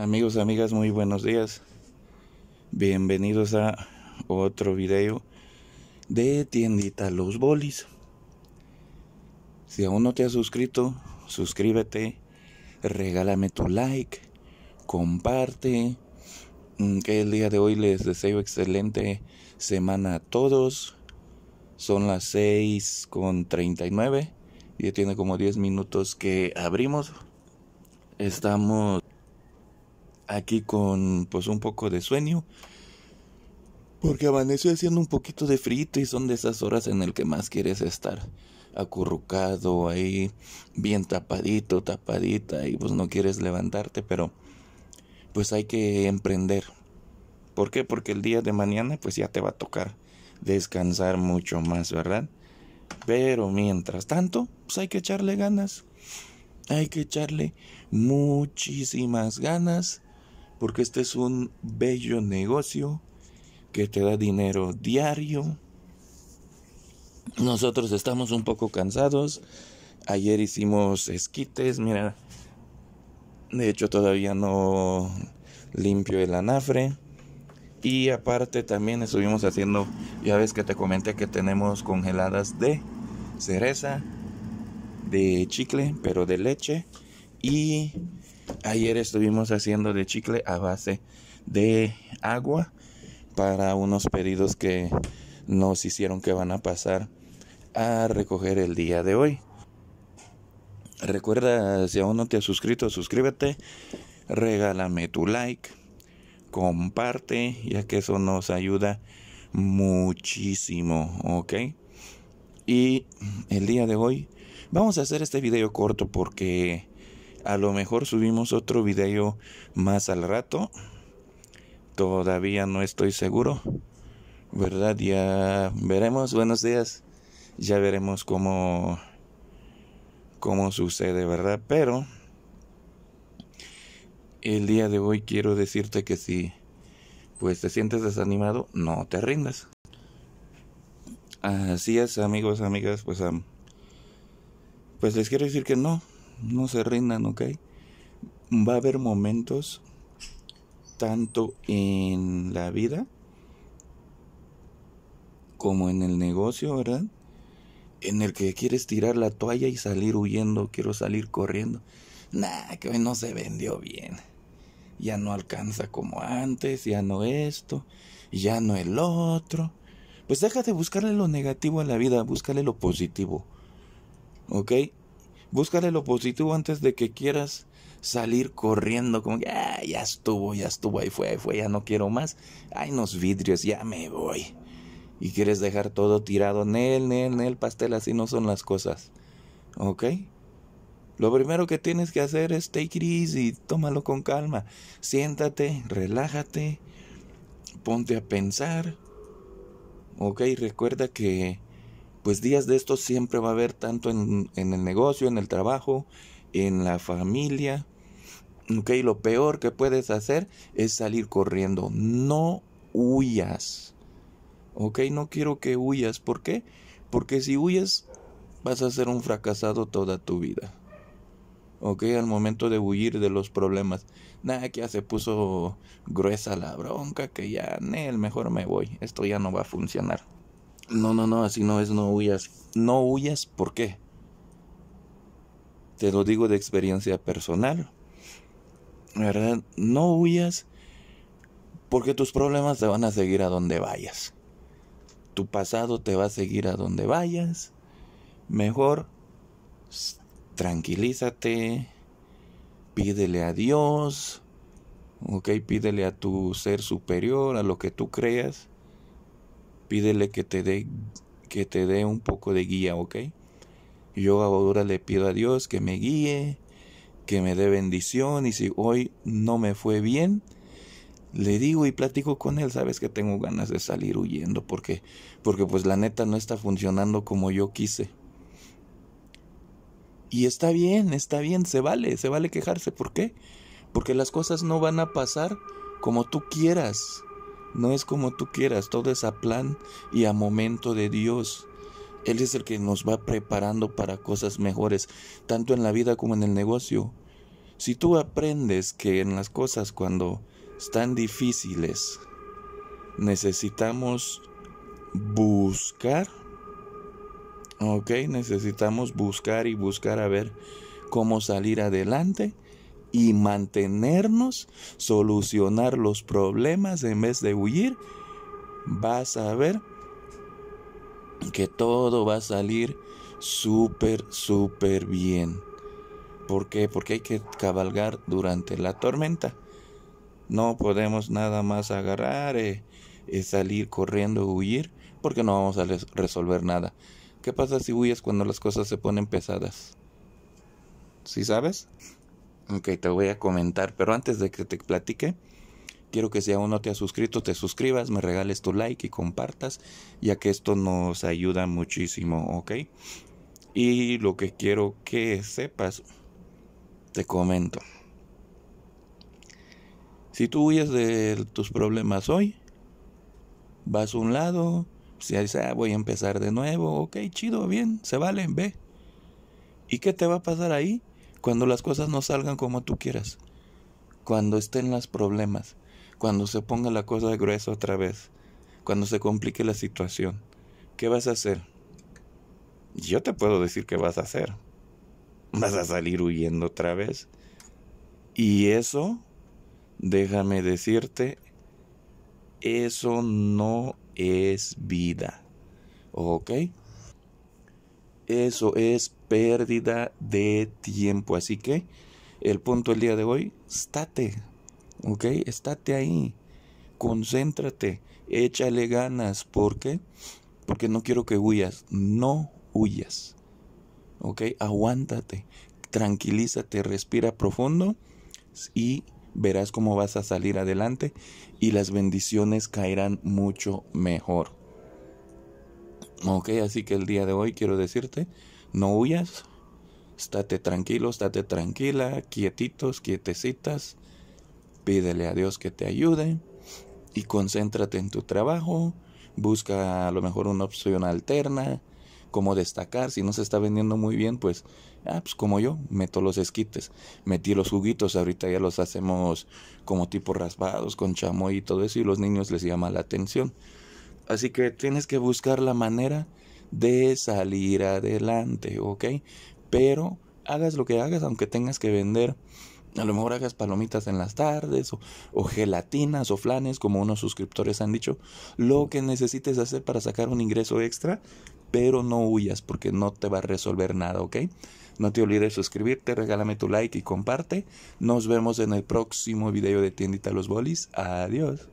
Amigos, amigas, muy buenos días. Bienvenidos a otro video de Tiendita Los Bolis. Si aún no te has suscrito, suscríbete, regálame tu like, comparte. Mm, que el día de hoy les deseo excelente semana a todos. Son las 6 con 39. Ya tiene como 10 minutos que abrimos. Estamos aquí con pues un poco de sueño. Porque amaneció haciendo un poquito de frito y son de esas horas en el que más quieres estar acurrucado ahí, bien tapadito, tapadita y pues no quieres levantarte, pero pues hay que emprender. ¿Por qué? Porque el día de mañana pues ya te va a tocar descansar mucho más, ¿verdad? Pero mientras tanto, pues hay que echarle ganas. Hay que echarle muchísimas ganas porque este es un bello negocio que te da dinero diario. Nosotros estamos un poco cansados. Ayer hicimos esquites, mira. De hecho todavía no limpio el anafre. Y aparte también estuvimos haciendo, ya ves que te comenté que tenemos congeladas de cereza, de chicle, pero de leche y Ayer estuvimos haciendo de chicle a base de agua para unos pedidos que nos hicieron que van a pasar a recoger el día de hoy. Recuerda, si aún no te has suscrito, suscríbete, regálame tu like, comparte, ya que eso nos ayuda muchísimo, ¿ok? Y el día de hoy vamos a hacer este video corto porque a lo mejor subimos otro video más al rato. Todavía no estoy seguro. ¿Verdad? Ya veremos. Buenos días. Ya veremos cómo cómo sucede, ¿verdad? Pero el día de hoy quiero decirte que si pues te sientes desanimado, no te rindas. Así es, amigos, amigas, pues pues les quiero decir que no, no se rindan, ¿ok? Va a haber momentos, tanto en la vida como en el negocio, ¿verdad? En el que quieres tirar la toalla y salir huyendo, quiero salir corriendo. Nah, que hoy no se vendió bien. Ya no alcanza como antes, ya no esto, ya no el otro. Pues deja de buscarle lo negativo a la vida, búscale lo positivo. ¿Ok? Búscale lo positivo antes de que quieras salir corriendo como que ah, ya estuvo, ya estuvo, ahí fue, ahí fue, ya no quiero más. Ay, unos vidrios, ya me voy. Y quieres dejar todo tirado, el, en el pastel, así no son las cosas. ¿Ok? Lo primero que tienes que hacer es take it easy, tómalo con calma. Siéntate, relájate, ponte a pensar. ¿Ok? Recuerda que pues días de estos siempre va a haber tanto en, el negocio, en el trabajo, en la familia. Ok, lo peor que puedes hacer es salir corriendo. No huyas. Ok, no quiero que huyas. ¿Por qué? Porque si huyes vas a ser un fracasado toda tu vida. Ok, al momento de huir de los problemas. Nada, que ya se puso gruesa la bronca, que ya, el mejor me voy. Esto ya no va a funcionar. No, no, no, así no es, no huyas. No huyas, ¿por qué? Te lo digo de experiencia personal. ¿Verdad? No huyas porque tus problemas te van a seguir a donde vayas. Tu pasado te va a seguir a donde vayas. Mejor tranquilízate, pídele a Dios, ok, pídele a tu ser superior, a lo que tú creas pídele que te dé que te dé un poco de guía, ¿ok? Yo ahora le pido a Dios que me guíe, que me dé bendición y si hoy no me fue bien, le digo y platico con él, sabes que tengo ganas de salir huyendo porque porque pues la neta no está funcionando como yo quise. Y está bien, está bien, se vale, se vale quejarse, ¿por qué? Porque las cosas no van a pasar como tú quieras. No es como tú quieras, todo es a plan y a momento de Dios. Él es el que nos va preparando para cosas mejores, tanto en la vida como en el negocio. Si tú aprendes que en las cosas cuando están difíciles, necesitamos buscar, ok, necesitamos buscar y buscar a ver cómo salir adelante y mantenernos, solucionar los problemas en vez de huir, vas a ver que todo va a salir súper, súper bien. ¿Por qué? Porque hay que cabalgar durante la tormenta. No podemos nada más agarrar, eh, eh, salir corriendo, huir, porque no vamos a resolver nada. ¿Qué pasa si huyes cuando las cosas se ponen pesadas? ¿Sí sabes? Ok, te voy a comentar, pero antes de que te platique, quiero que si aún no te has suscrito, te suscribas, me regales tu like y compartas, ya que esto nos ayuda muchísimo, ¿ok? Y lo que quiero que sepas, te comento. Si tú huyes de tus problemas hoy, vas a un lado, si dices, ah, voy a empezar de nuevo, ok, chido, bien, se vale, ve. ¿Y qué te va a pasar ahí? cuando las cosas no salgan como tú quieras, cuando estén los problemas, cuando se ponga la cosa gruesa otra vez, cuando se complique la situación, ¿qué vas a hacer? Yo te puedo decir qué vas a hacer. Vas a salir huyendo otra vez. Y eso, déjame decirte, eso no es vida. ¿Ok? Eso es pérdida de tiempo. Así que el punto del día de hoy, estate, ¿ok? Estate ahí, concéntrate, échale ganas, ¿por qué? Porque no quiero que huyas, no huyas, ¿ok? Aguántate, tranquilízate, respira profundo y verás cómo vas a salir adelante y las bendiciones caerán mucho mejor. Ok, así que el día de hoy quiero decirte, no huyas, estate tranquilo, estate tranquila, quietitos, quietecitas, pídele a Dios que te ayude y concéntrate en tu trabajo, busca a lo mejor una opción alterna, como destacar, si no se está vendiendo muy bien, pues, ah, pues como yo, meto los esquites, metí los juguitos, ahorita ya los hacemos como tipo raspados, con chamoy y todo eso, y los niños les llama la atención. Así que tienes que buscar la manera de salir adelante, ¿ok? Pero hagas lo que hagas, aunque tengas que vender, a lo mejor hagas palomitas en las tardes o, gelatinas o flanes, como unos suscriptores han dicho, lo que necesites hacer para sacar un ingreso extra, pero no huyas porque no te va a resolver nada, ¿ok? No te olvides suscribirte, regálame tu like y comparte. Nos vemos en el próximo video de Tiendita Los Bolis. Adiós.